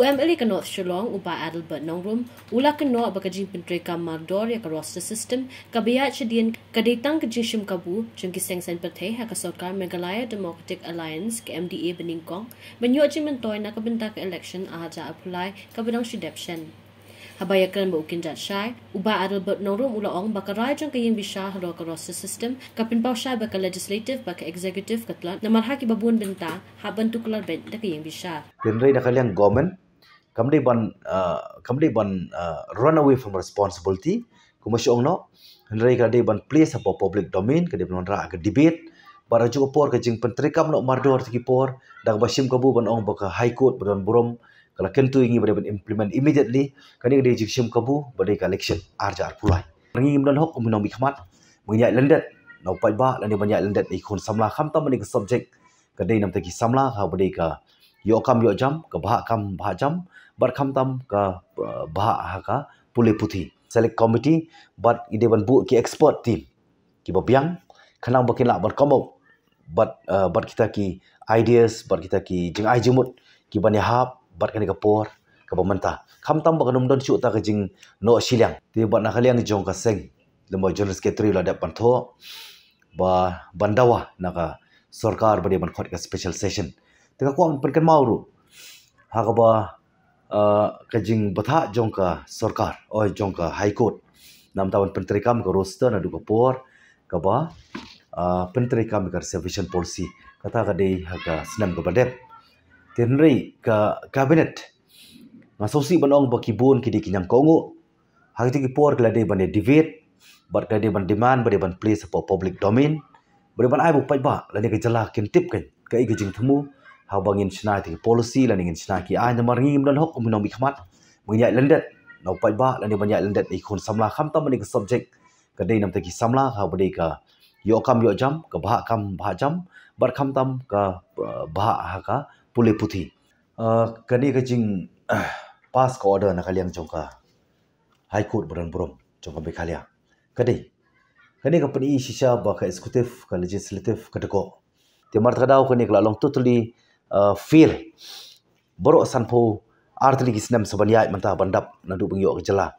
Uemeli ke North Shillong upa Adelbert Nongrum, ula ke North bekerja pentri kamar mardor ya ke roster system, kabiat cedian kedatang ke jisim kabu, jengki seng sen perteh ya ke sokar Megalaya Democratic Alliance ke MDA Beningkong, menyuat jimen toy nak kebenta ke election ahaja apulai ke benang shidepshen. Habaya kelan berukin jat syai, uba Adelbert Nongrum ula ong baka raya jengke yin bisya hara ke roster system, ke pinpau syai baka legislative baka executive ketelan, namal haki babuan benta, hak bentuk kelar bentuk ke yin bisya. Penerai dah kalian government, kamdi ban uh, kamdi ban uh, run away from responsibility kumasi ong no hendrai ka ban place apo public domain ka ban ra ka debate para juga por ka jing pentri kam no mardor tiki por dak basim kabu ban ong baka high court ban borom kala kentu ingi bade ban implement immediately ka ni de jing sim kabu bade ka election arja ar pulai ringi mun hok mun nomi khamat mun ya landet no pai ba lani ban ya landet ikhon samla kham ta mani ka subject ka dei nam ta ki samla ha bade ka yo kam yo jam ka bha kam bha jam bar kham tam ka eh, bha ha ka pule puthi select committee but ide ban bu ki expert team ki bo byang khanang ba kila bar kamau but eh, but kita ki ideas but kita ki jing ai jumut ki ban ya hap bar kan ka por ka lah, ba manta kham tam ba kanum don chu ta ka jing no shilang ti ba na khaliang jong ka seng lemo journalist ke tri la da pan tho ba bandawa na ka sarkar ba de ban khot ka special session tengah kuat perikan mau haga Hakaba eh, kajing bata jongka sorkar, oh jongka high court. Nam tawan penteri kami ke roster nak duka por, kaba uh, eh, penteri kami ke servicean policy. Kata kade haka senam ke badep. Tenri ke kabinet. Ngasosi banong bakibun kidi kinyang kongu. Hakiti ki por kladai bande divit, bar kladai ban demand, bar ban place for public domain. Bar ban ai bu paiba, lani ke jala kentip kan, ke i kajing temu. ဟောဘငင်ချနာတီပိုလစီလနင်ချနာကီအိုင်နမရီမလဟုတ်အမနောမီခမတ်မင်းရလန်ဒတ်နောပိုင်ဘာလနင်မညာလန်ဒတ်အိခွန်ဆမ်လာခမ်တမနီကဆဘဂျက်ကဒေနမ်တကီဆမ်လာဟောဘဒေကယောကမ်ယောဂျမ်ကဘာကမ်ဘာဂျမ်ဘတ်ခမ်တမ်ကဘာဟာကပူလေပူသီအာကနေကချင်းပတ်စကောဒါနခလျံဂျုံကဟိုက်ကူဘရန်ဘရုံဂျုံကဘေခါလျာကဒေကနေကပနီရှိရှာဘခအက်စကူတီဗ်ကလေဂျစ်စလတီဗ်ကဒကောတေမတ်ခဒါအိုကနေကလာလောင်တူတလီ uh, feel borok sanpo artli gisnam sobaniai manta bandap nadu bungyo jela